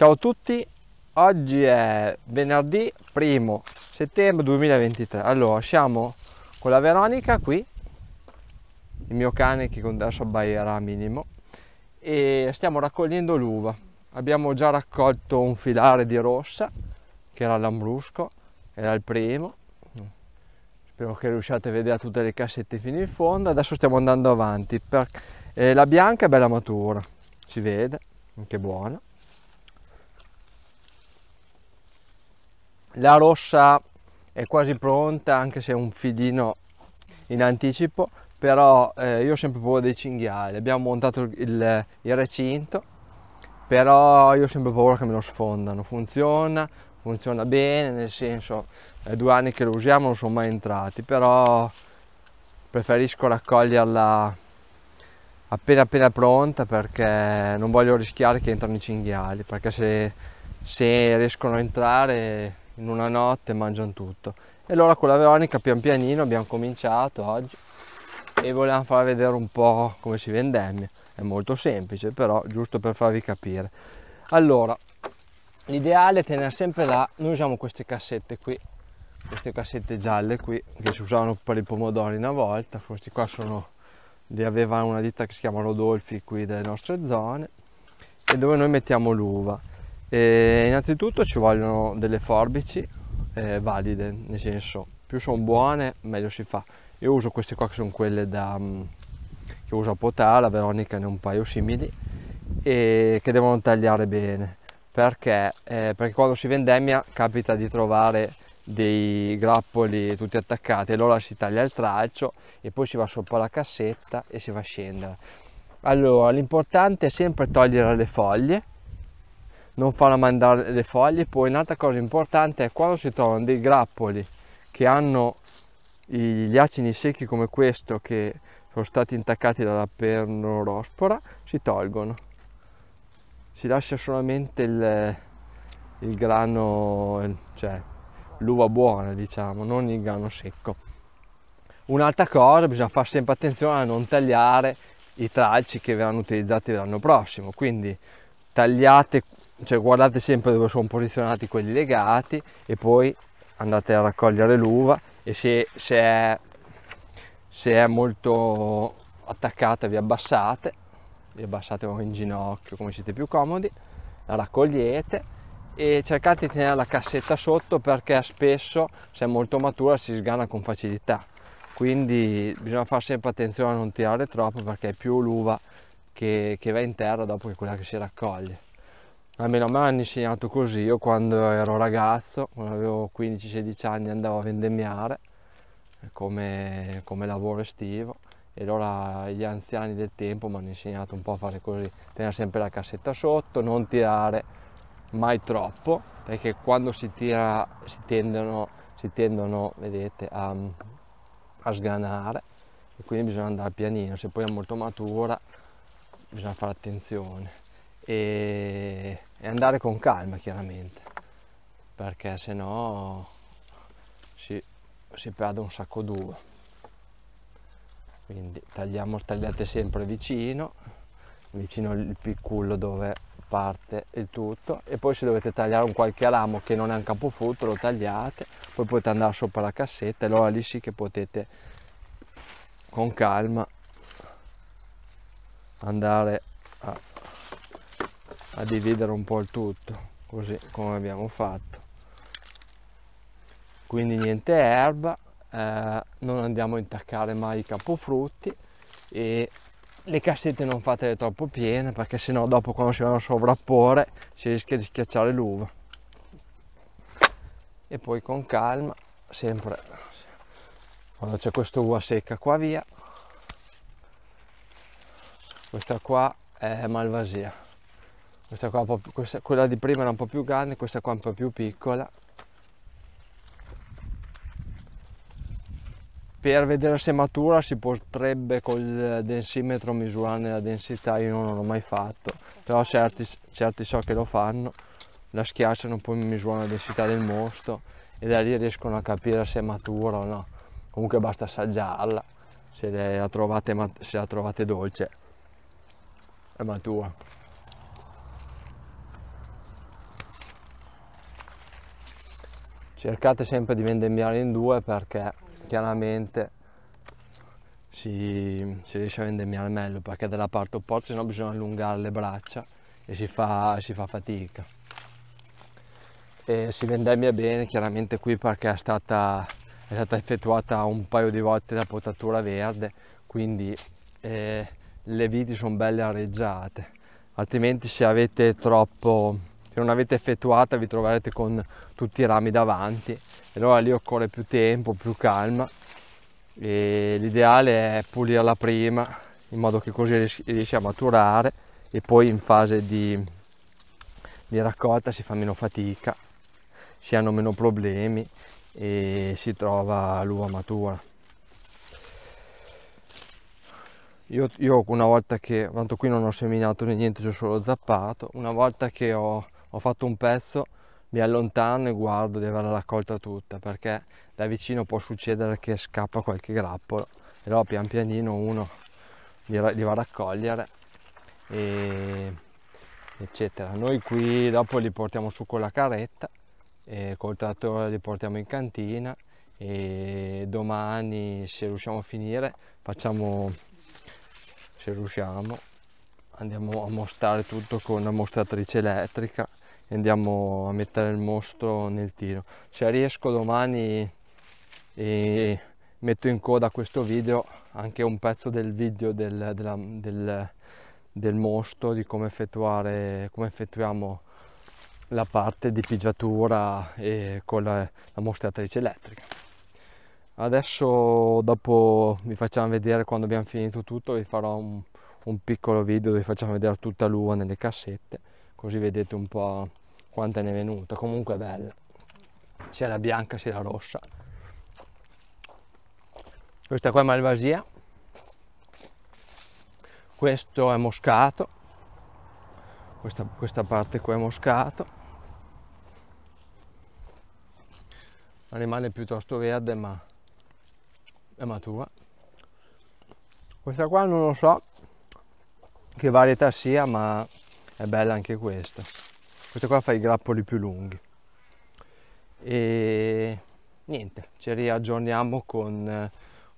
Ciao a tutti, oggi è venerdì 1 settembre 2023. Allora, siamo con la Veronica qui, il mio cane che adesso abbaierà minimo, e stiamo raccogliendo l'uva. Abbiamo già raccolto un filare di rossa, che era l'ambrusco, era il primo. Spero che riusciate a vedere tutte le cassette fino in fondo. Adesso stiamo andando avanti. Per... Eh, la bianca è bella matura, si vede, anche buona la rossa è quasi pronta anche se è un fidino in anticipo però eh, io ho sempre paura dei cinghiali abbiamo montato il, il recinto però io ho sempre paura che me lo sfondano funziona funziona bene nel senso è eh, due anni che lo usiamo non sono mai entrati però preferisco raccoglierla appena appena pronta perché non voglio rischiare che entrano i cinghiali perché se, se riescono a entrare in una notte mangiano tutto. E allora con la Veronica pian pianino abbiamo cominciato oggi e volevamo far vedere un po' come si vendemmia. È molto semplice, però giusto per farvi capire. Allora, l'ideale è tenere sempre là, noi usiamo queste cassette qui, queste cassette gialle qui, che si usavano per i pomodori una volta, questi qua sono, li aveva una ditta che si chiama Rodolfi qui delle nostre zone, e dove noi mettiamo l'uva. E innanzitutto ci vogliono delle forbici eh, valide, nel senso più sono buone meglio si fa. Io uso queste qua che sono quelle da, mm, che uso a Potà, la Veronica ne ha un paio simili e che devono tagliare bene perché, eh, perché quando si vendemmia capita di trovare dei grappoli tutti attaccati allora si taglia il tralcio e poi si va sopra la cassetta e si va a scendere allora l'importante è sempre togliere le foglie non farla mandare le foglie poi un'altra cosa importante è quando si trovano dei grappoli che hanno gli acini secchi come questo che sono stati intaccati dalla pernospora si tolgono si lascia solamente il, il grano cioè l'uva buona diciamo non il grano secco un'altra cosa bisogna fare sempre attenzione a non tagliare i tralci che verranno utilizzati l'anno prossimo quindi tagliate cioè guardate sempre dove sono posizionati quelli legati e poi andate a raccogliere l'uva e se, se, è, se è molto attaccata vi abbassate, vi abbassate in ginocchio come siete più comodi, la raccogliete e cercate di tenere la cassetta sotto perché spesso se è molto matura si sgana con facilità quindi bisogna fare sempre attenzione a non tirare troppo perché è più l'uva che, che va in terra dopo che quella che si raccoglie almeno a me hanno insegnato così, io quando ero ragazzo, quando avevo 15-16 anni andavo a vendemmiare eh, come, come lavoro estivo e allora gli anziani del tempo mi hanno insegnato un po' a fare così, tenere sempre la cassetta sotto, non tirare mai troppo, perché quando si tira si tendono, si tendono vedete, a, a sganare e quindi bisogna andare pianino, se poi è molto matura bisogna fare attenzione e, e andare con calma chiaramente, perché se no si, si perde un sacco d'uva. Quindi tagliamo, tagliate sempre vicino, vicino il piccullo dove parte il tutto e poi se dovete tagliare un qualche ramo che non è un capofrutto lo tagliate poi potete andare sopra la cassetta e allora lì sì che potete con calma andare a a dividere un po' il tutto così come abbiamo fatto quindi niente erba eh, non andiamo a intaccare mai i capofrutti e le cassette non fatele troppo piene perché sennò dopo quando si vanno a sovrapporre si rischia di schiacciare l'uva e poi con calma sempre quando c'è questa uva secca qua via questa qua è malvasia questa qua questa, quella di prima era un po' più grande questa qua un po' più piccola per vedere se matura si potrebbe col densimetro misurarne la densità io non l'ho mai fatto però certi, certi so che lo fanno la schiacciano poi misurano la densità del mosto e da lì riescono a capire se è matura o no comunque basta assaggiarla se la trovate, se la trovate dolce è matura cercate sempre di vendemmiare in due perché chiaramente si, si riesce a vendemmiare meglio perché dalla parte opposta no bisogna allungare le braccia e si fa, si fa fatica e si vendemmia bene chiaramente qui perché è stata, è stata effettuata un paio di volte la potatura verde quindi eh, le viti sono belle arreggiate altrimenti se avete troppo che non avete effettuata vi troverete con tutti i rami davanti e allora lì occorre più tempo più calma e l'ideale è pulirla prima in modo che così riesce a maturare e poi in fase di, di raccolta si fa meno fatica si hanno meno problemi e si trova l'uva matura io, io, una volta che, tanto qui non ho seminato niente, c'è solo zappato, una volta che ho ho fatto un pezzo, mi allontano e guardo di averla raccolta tutta perché da vicino può succedere che scappa qualche grappolo e allora pian pianino uno li, li va a raccogliere e eccetera. Noi qui dopo li portiamo su con la caretta e col trattore li portiamo in cantina e domani se riusciamo a finire facciamo se riusciamo andiamo a mostrare tutto con una mostratrice elettrica e andiamo a mettere il mostro nel tiro se cioè, riesco domani e metto in coda questo video anche un pezzo del video del, della, del, del mostro di come effettuare come effettuiamo la parte di pigiatura e con la, la mostriatrice elettrica adesso dopo vi facciamo vedere quando abbiamo finito tutto vi farò un, un piccolo video dove vi facciamo vedere tutta l'uva nelle cassette così vedete un po' quanta ne è venuta comunque è bella sia la bianca sia la rossa questa qua è malvasia questo è moscato questa, questa parte qua è moscato rimane piuttosto verde ma è matura questa qua non lo so che varietà sia ma è bella anche questa questa qua fa i grappoli più lunghi e niente ci riaggiorniamo con,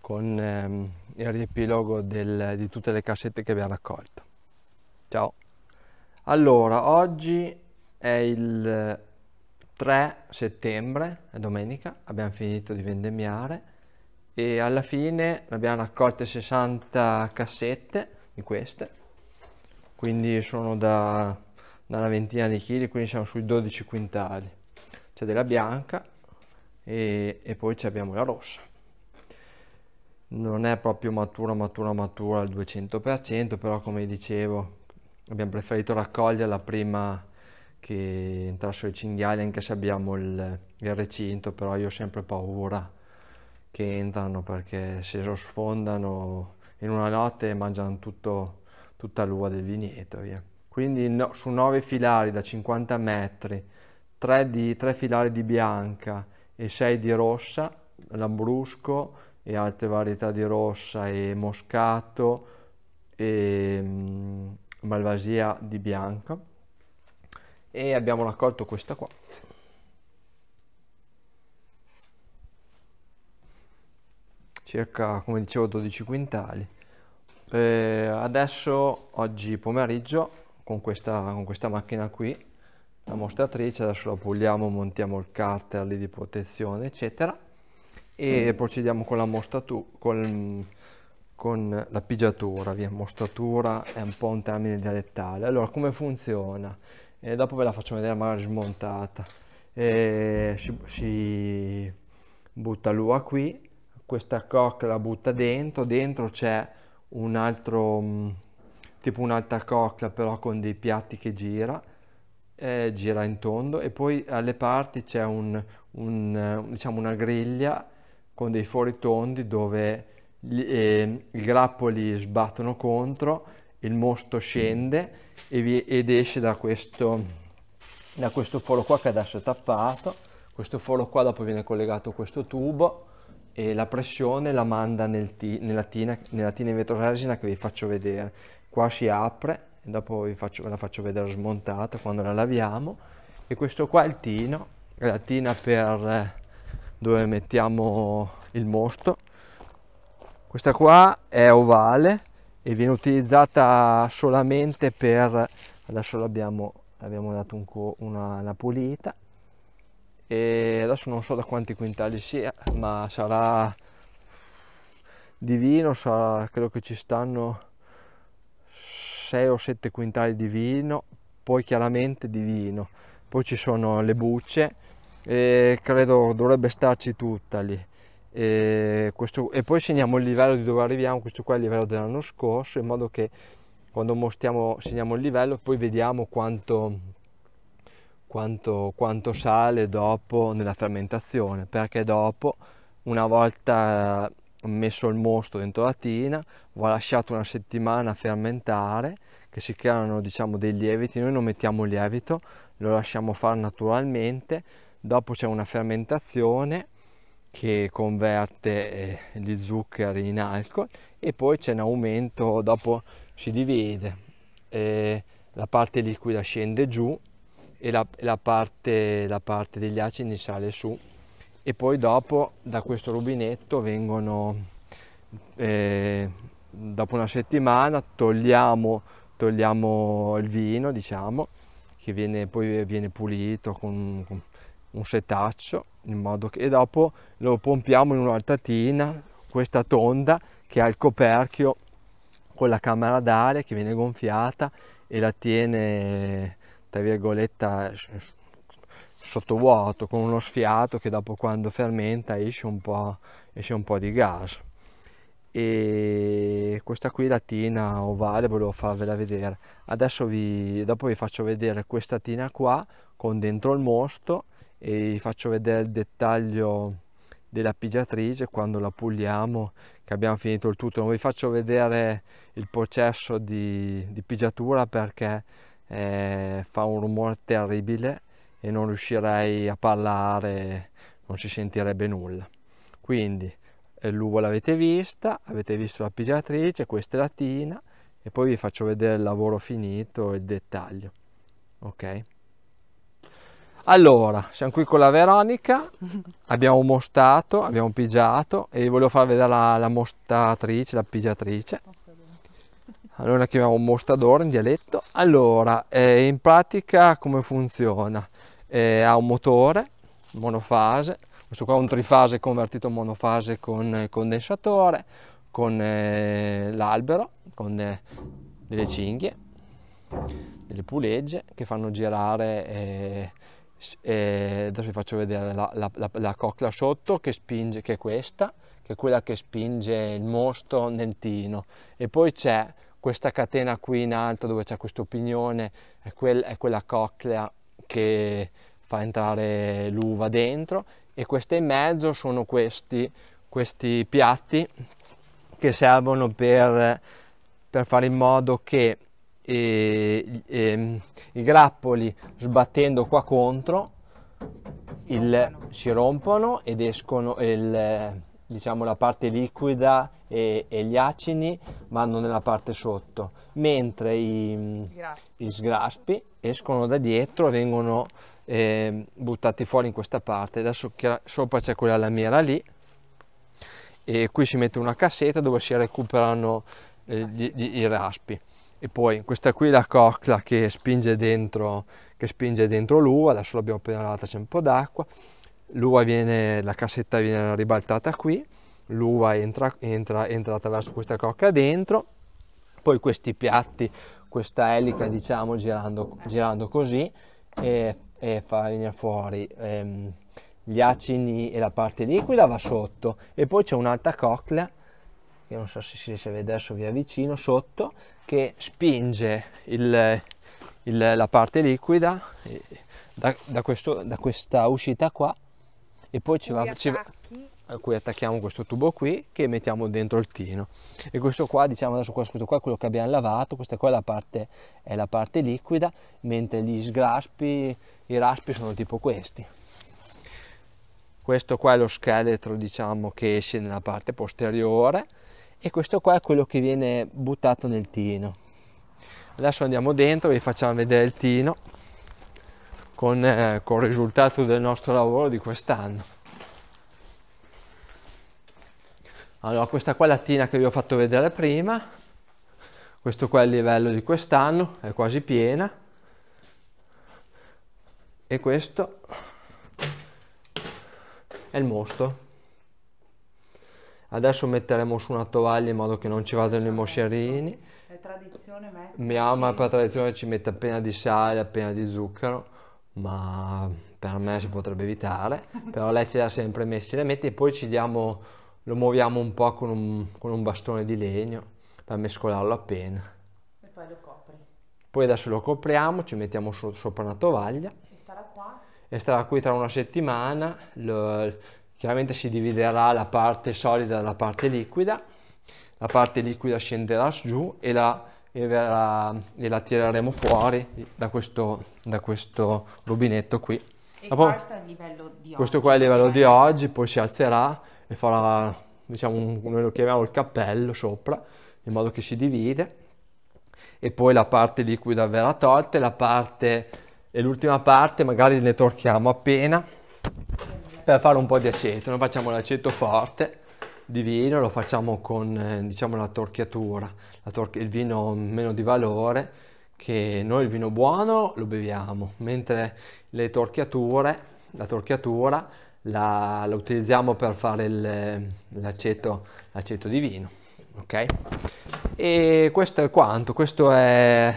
con ehm, il riepilogo del, di tutte le cassette che abbiamo raccolto ciao allora oggi è il 3 settembre è domenica abbiamo finito di vendemmiare e alla fine abbiamo raccolte 60 cassette di queste quindi sono da, da una ventina di chili quindi siamo sui 12 quintali c'è della bianca e, e poi abbiamo la rossa non è proprio matura matura matura al 200% però come dicevo abbiamo preferito raccoglierla prima che entrasse i cinghiali anche se abbiamo il, il recinto però io ho sempre paura che entrano perché se lo sfondano in una notte mangiano tutto tutta l'uva del vigneto, via. Quindi no, su 9 filari da 50 metri, 3, di, 3 filari di bianca e 6 di rossa, lambrusco e altre varietà di rossa e moscato e mh, mm, malvasia di bianca e abbiamo raccolto questa qua. circa come dicevo 12 quintali eh, adesso oggi pomeriggio con questa, con questa macchina qui la mostratrice adesso la puliamo montiamo il carter lì di protezione eccetera e mm. procediamo con la mostratura con, con la pigiatura via mostratura è un po' un termine dialettale allora come funziona e eh, dopo ve la faccio vedere magari smontata e eh, si, si butta l'ua qui questa cocca la butta dentro dentro c'è un altro mm, tipo un'altra cocla però con dei piatti che gira eh, gira in tondo e poi alle parti c'è un, un, eh, diciamo una griglia con dei fori tondi dove gli, eh, i grappoli sbattono contro il mosto scende e vi, ed esce da questo, da questo foro qua che adesso è tappato questo foro qua dopo viene collegato a questo tubo e la pressione la manda nel ti, nella, tina, nella tina in vetroresina che vi faccio vedere. Qua si apre, e dopo vi faccio, la faccio vedere smontata quando la laviamo. E questo qua è il tino, è la tina per dove mettiamo il mosto. Questa qua è ovale e viene utilizzata solamente per... Adesso l'abbiamo, dato un co, una, una pulita e adesso non so da quanti quintali sia ma sarà di vino sarà, credo che ci stanno 6 o 7 quintali di vino poi chiaramente di vino poi ci sono le bucce e credo dovrebbe starci tutta lì e, questo, e poi segniamo il livello di dove arriviamo questo qua è il livello dell'anno scorso in modo che quando mostriamo segniamo il livello poi vediamo quanto quanto, quanto sale dopo nella fermentazione, perché dopo, una volta messo il mosto dentro la tina, va lasciato una settimana a fermentare, che si creano diciamo dei lieviti, noi non mettiamo lievito, lo lasciamo fare naturalmente, dopo c'è una fermentazione che converte eh, gli zuccheri in alcol e poi c'è un aumento, dopo si divide, eh, la parte liquida scende giù e la, la, parte, la parte degli acini sale su e poi dopo da questo rubinetto vengono eh, dopo una settimana togliamo, togliamo il vino diciamo che viene, poi viene pulito con, con un setaccio in modo che e dopo lo pompiamo in un'altatina questa tonda che ha il coperchio con la camera d'aria che viene gonfiata e la tiene tra virgolette sottovuoto con uno sfiato che dopo quando fermenta esce un po', esce un po di gas e questa qui la tina ovale volevo farvela vedere adesso vi, dopo vi faccio vedere questa tina qua con dentro il mosto e vi faccio vedere il dettaglio della pigiatrice quando la puliamo che abbiamo finito il tutto non vi faccio vedere il processo di, di pigiatura perché eh, fa un rumore terribile e non riuscirei a parlare, non si sentirebbe nulla. Quindi eh, l'uva l'avete vista, avete visto la pigiatrice, questa è la tina e poi vi faccio vedere il lavoro finito e il dettaglio. Ok? Allora, siamo qui con la Veronica, abbiamo mostato, abbiamo pigiato e volevo far vedere la, la mostatrice, la pigiatrice allora chiamiamo mostrador in dialetto allora eh, in pratica come funziona eh, ha un motore monofase questo qua è un trifase convertito in monofase con eh, condensatore con eh, l'albero con eh, delle cinghie delle pulegge che fanno girare eh, adesso vi faccio vedere la, la, la, la cocla sotto che spinge che è questa che è quella che spinge il mostro nel tino e poi c'è questa catena qui in alto dove c'è questo pignone è, quel, è quella coclea che fa entrare l'uva dentro e queste in mezzo sono questi, questi piatti che servono per, per fare in modo che e, eh, e, ehm, i grappoli sbattendo qua contro il, si rompono ed escono il, diciamo, la parte liquida e, e gli acini vanno nella parte sotto, mentre i, i sgraspi escono da dietro, vengono eh, buttati fuori in questa parte. Adesso sopra c'è quella lamiera lì e qui si mette una cassetta dove si recuperano eh, gli, gli, i raspi. E poi questa qui è la cocla che spinge dentro, che spinge dentro l'uva, adesso l'abbiamo appena lavata, c'è un po' d'acqua. L'uva viene, la cassetta viene ribaltata qui l'uva entra, entra, entra attraverso questa cocca dentro, poi questi piatti, questa elica diciamo girando, girando così e, e fa venire fuori ehm, gli acini e la parte liquida va sotto e poi c'è un'altra coclea che non so se si vede adesso vi avvicino sotto che spinge il, il, la parte liquida eh, da, da, questo, da, questa uscita qua e poi ci va, ci va, a cui attacchiamo questo tubo qui che mettiamo dentro il tino e questo qua diciamo adesso questo qua è quello che abbiamo lavato questa qua è la parte, è la parte liquida mentre gli sgraspi i raspi sono tipo questi questo qua è lo scheletro diciamo che esce nella parte posteriore e questo qua è quello che viene buttato nel tino adesso andiamo dentro vi facciamo vedere il tino con, eh, con il risultato del nostro lavoro di quest'anno Allora, questa qua è tina che vi ho fatto vedere prima, questo qua è il livello di quest'anno, è quasi piena, e questo è il mosto. Adesso metteremo su una tovaglia in modo che non ci vadano i moscerini. È tradizione metterci... Mia mamma per tradizione ci mette appena di sale, appena di zucchero, ma per me si potrebbe evitare, però lei ce l'ha sempre messa, le metti e poi ci diamo lo muoviamo un po' con un, con un bastone di legno per mescolarlo appena. E poi lo copri. Poi adesso lo copriamo, ci mettiamo so, sopra una tovaglia. E starà qua? E starà qui tra una settimana. Lo, chiaramente si dividerà la parte solida dalla parte liquida. La parte liquida scenderà giù e la, e la, e la tireremo fuori da questo, da questo rubinetto qui. E questo è il livello di oggi. Questo qua è il livello di eh? oggi, poi si alzerà e farà, diciamo, noi lo chiamiamo il cappello sopra, in modo che si divide, e poi la parte liquida verrà tolta e la parte, e l'ultima parte magari ne torchiamo appena per fare un po' di aceto, noi facciamo l'aceto forte di vino, lo facciamo con eh, diciamo la torchiatura, la torch- il vino meno di valore, che noi il vino buono lo beviamo, mentre le torchiature, la torchiatura la, la utilizziamo per fare l'aceto, di vino. Okay? E questo è quanto, questo è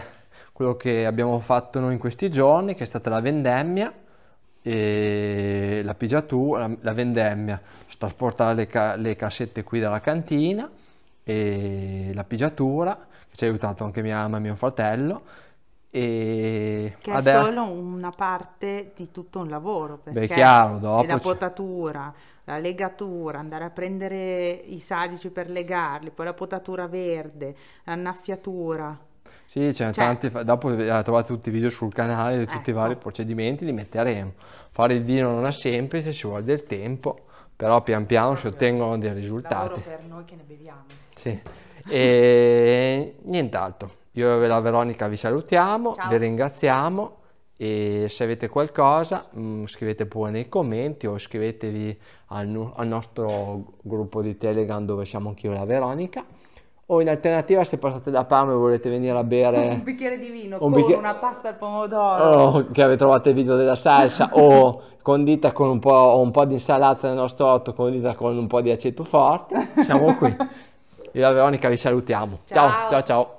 quello che abbiamo fatto noi in questi giorni, che è stata la vendemmia, e la pigiatura, la vendemmia, trasportare le, ca le cassette qui dalla cantina e la pigiatura, che ci ha aiutato anche mia mamma e mio fratello, e che adesso... è solo una parte di tutto un lavoro, perché Beh, chiaro, dopo la potatura, la legatura, andare a prendere i salici per legarli, poi la potatura verde, l'annaffiatura. Sì, c'è cioè... tanti, dopo eh, trovate tutti i video sul canale, di tutti i ecco. vari procedimenti li metteremo. Fare il vino non è semplice, ci vuole del tempo, però pian piano si ottengono dei risultati. Lavoro per noi che ne beviamo. Sì. E nient'altro. Io e la Veronica vi salutiamo, Ciao. vi ringraziamo e se avete qualcosa mm, scrivete pure nei commenti o iscrivetevi al, al, nostro gruppo di Telegram dove siamo anch'io e la Veronica o in alternativa se passate da Parma e volete venire a bere un bicchiere di vino un con bicchiere... una pasta al pomodoro oh, che avete trovato il video della salsa o condita con un po', un po' di insalata nel nostro otto condita con un po' di aceto forte siamo qui io e la Veronica vi salutiamo ciao ciao ciao, ciao.